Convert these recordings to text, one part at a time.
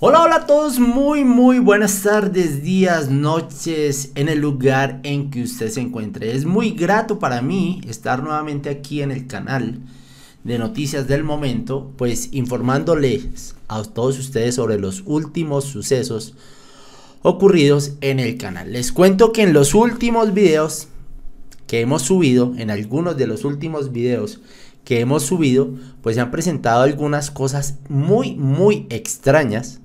Hola, hola a todos, muy muy buenas tardes, días, noches, en el lugar en que usted se encuentre. Es muy grato para mí estar nuevamente aquí en el canal de noticias del momento, pues informándoles a todos ustedes sobre los últimos sucesos ocurridos en el canal. Les cuento que en los últimos videos que hemos subido, en algunos de los últimos videos que hemos subido, pues se han presentado algunas cosas muy muy extrañas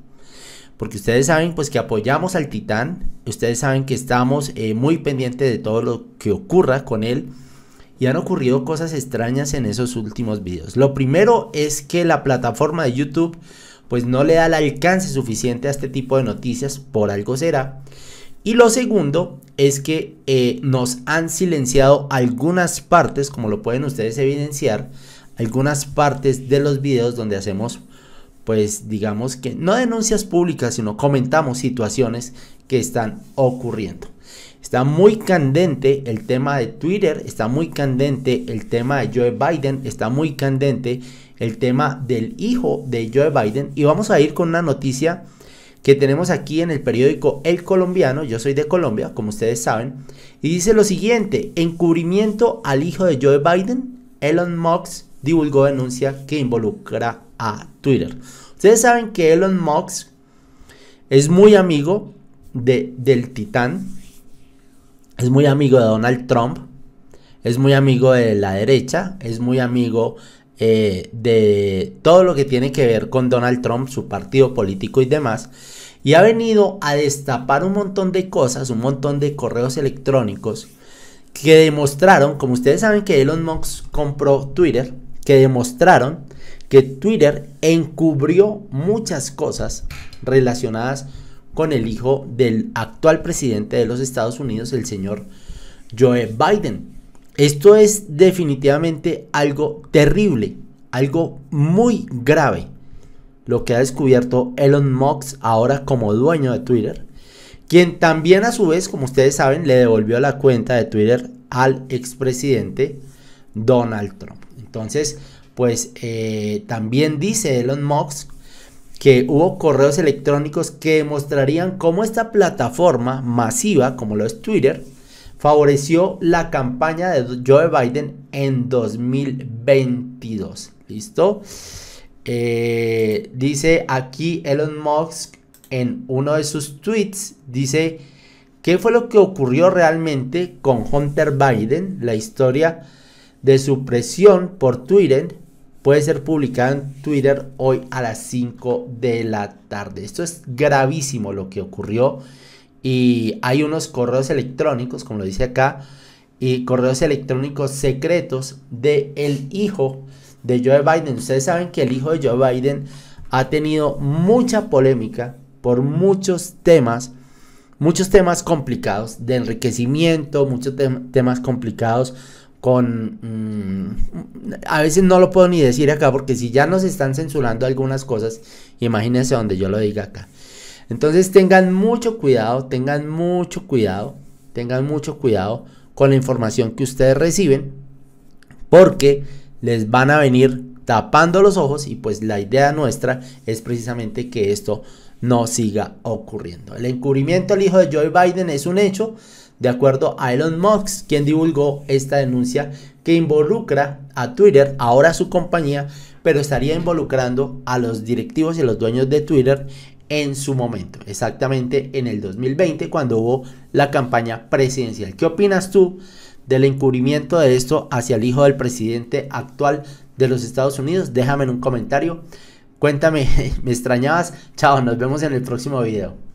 porque ustedes saben pues que apoyamos al Titán, ustedes saben que estamos eh, muy pendientes de todo lo que ocurra con él y han ocurrido cosas extrañas en esos últimos videos. Lo primero es que la plataforma de YouTube pues no le da el alcance suficiente a este tipo de noticias, por algo será. Y lo segundo es que eh, nos han silenciado algunas partes, como lo pueden ustedes evidenciar, algunas partes de los videos donde hacemos pues digamos que no denuncias públicas, sino comentamos situaciones que están ocurriendo. Está muy candente el tema de Twitter, está muy candente el tema de Joe Biden, está muy candente el tema del hijo de Joe Biden y vamos a ir con una noticia que tenemos aquí en el periódico El Colombiano, yo soy de Colombia, como ustedes saben, y dice lo siguiente, encubrimiento al hijo de Joe Biden, Elon Musk divulgó denuncia que involucra a Twitter. Ustedes saben que Elon Musk es muy amigo de, del titán, es muy amigo de Donald Trump, es muy amigo de la derecha, es muy amigo eh, de todo lo que tiene que ver con Donald Trump, su partido político y demás. Y ha venido a destapar un montón de cosas, un montón de correos electrónicos que demostraron, como ustedes saben que Elon Musk compró Twitter, que demostraron que Twitter encubrió muchas cosas relacionadas con el hijo del actual presidente de los Estados Unidos, el señor Joe Biden. Esto es definitivamente algo terrible, algo muy grave, lo que ha descubierto Elon Musk ahora como dueño de Twitter, quien también a su vez, como ustedes saben, le devolvió la cuenta de Twitter al expresidente Donald Trump. Entonces, pues eh, también dice Elon Musk que hubo correos electrónicos que mostrarían cómo esta plataforma masiva, como lo es Twitter, favoreció la campaña de Joe Biden en 2022. ¿Listo? Eh, dice aquí Elon Musk en uno de sus tweets, dice, ¿qué fue lo que ocurrió realmente con Hunter Biden? La historia de su presión por Twitter puede ser publicada en Twitter hoy a las 5 de la tarde. Esto es gravísimo lo que ocurrió y hay unos correos electrónicos, como lo dice acá, y correos electrónicos secretos de el hijo de Joe Biden. Ustedes saben que el hijo de Joe Biden ha tenido mucha polémica por muchos temas, muchos temas complicados de enriquecimiento, muchos temas complicados con... Mm, a veces no lo puedo ni decir acá porque si ya nos están censurando algunas cosas, imagínense donde yo lo diga acá. Entonces tengan mucho cuidado, tengan mucho cuidado, tengan mucho cuidado con la información que ustedes reciben porque les van a venir tapando los ojos y pues la idea nuestra es precisamente que esto no siga ocurriendo. El encubrimiento al hijo de Joe Biden es un hecho, de acuerdo a Elon Musk, quien divulgó esta denuncia que involucra a Twitter, ahora su compañía, pero estaría involucrando a los directivos y a los dueños de Twitter en su momento, exactamente en el 2020 cuando hubo la campaña presidencial. ¿Qué opinas tú del encubrimiento de esto hacia el hijo del presidente actual de los Estados Unidos? Déjame en un comentario. Cuéntame, me extrañabas. Chao, nos vemos en el próximo video.